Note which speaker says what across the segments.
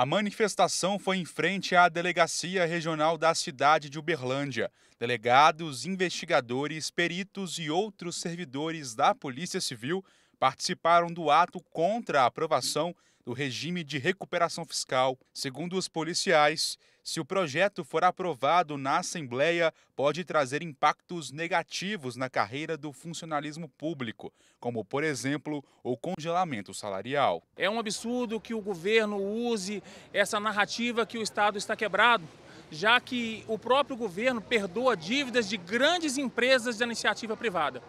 Speaker 1: A manifestação foi em frente à Delegacia Regional da cidade de Uberlândia. Delegados, investigadores, peritos e outros servidores da Polícia Civil participaram do ato contra a aprovação do regime de recuperação fiscal. Segundo os policiais, se o projeto for aprovado na Assembleia, pode trazer impactos negativos na carreira do funcionalismo público, como, por exemplo, o congelamento salarial. É um absurdo que o governo use
Speaker 2: essa narrativa que o Estado está quebrado já que o próprio governo perdoa dívidas de grandes empresas da iniciativa privada.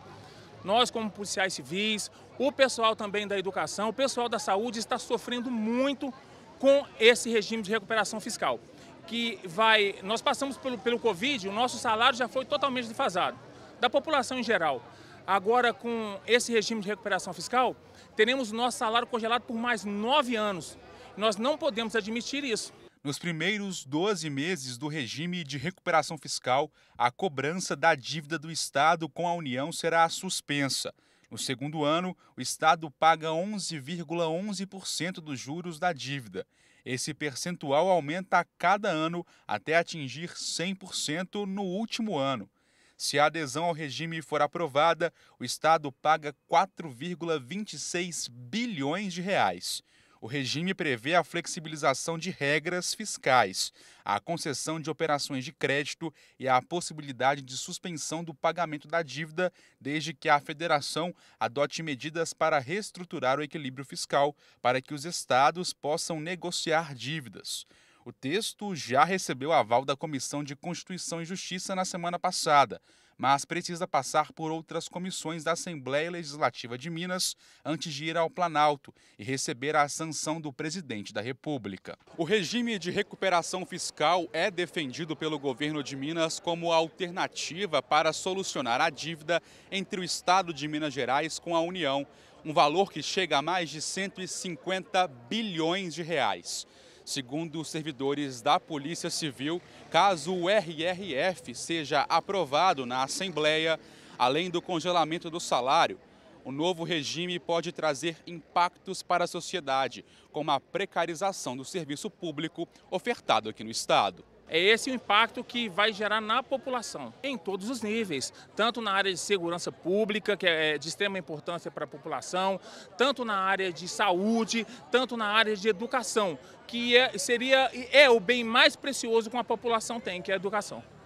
Speaker 2: Nós, como policiais civis, o pessoal também da educação, o pessoal da saúde está sofrendo muito com esse regime de recuperação fiscal, que vai, nós passamos pelo, pelo Covid, o nosso salário já foi totalmente defasado, da população em geral. Agora, com esse regime de recuperação fiscal, teremos nosso salário congelado por mais nove anos. Nós não podemos
Speaker 1: admitir isso. Nos primeiros 12 meses do regime de recuperação fiscal, a cobrança da dívida do Estado com a União será suspensa. No segundo ano, o Estado paga 11,11% ,11 dos juros da dívida. Esse percentual aumenta a cada ano até atingir 100% no último ano. Se a adesão ao regime for aprovada, o Estado paga 4,26 bilhões de reais o regime prevê a flexibilização de regras fiscais, a concessão de operações de crédito e a possibilidade de suspensão do pagamento da dívida, desde que a federação adote medidas para reestruturar o equilíbrio fiscal, para que os estados possam negociar dívidas. O texto já recebeu aval da Comissão de Constituição e Justiça na semana passada mas precisa passar por outras comissões da Assembleia Legislativa de Minas antes de ir ao Planalto e receber a sanção do presidente da República. O regime de recuperação fiscal é defendido pelo governo de Minas como alternativa para solucionar a dívida entre o Estado de Minas Gerais com a União, um valor que chega a mais de 150 bilhões de reais segundo servidores da Polícia Civil, caso o RRF seja aprovado na Assembleia, além do congelamento do salário, o novo regime pode trazer impactos para a sociedade, como a precarização do serviço público ofertado aqui no Estado. É esse o impacto que vai gerar na população,
Speaker 2: em todos os níveis, tanto na área de segurança pública, que é, é de extrema importância para a população, tanto na área de saúde, tanto na área de educação, que é, seria, é o bem mais precioso que uma população tem, que é a educação.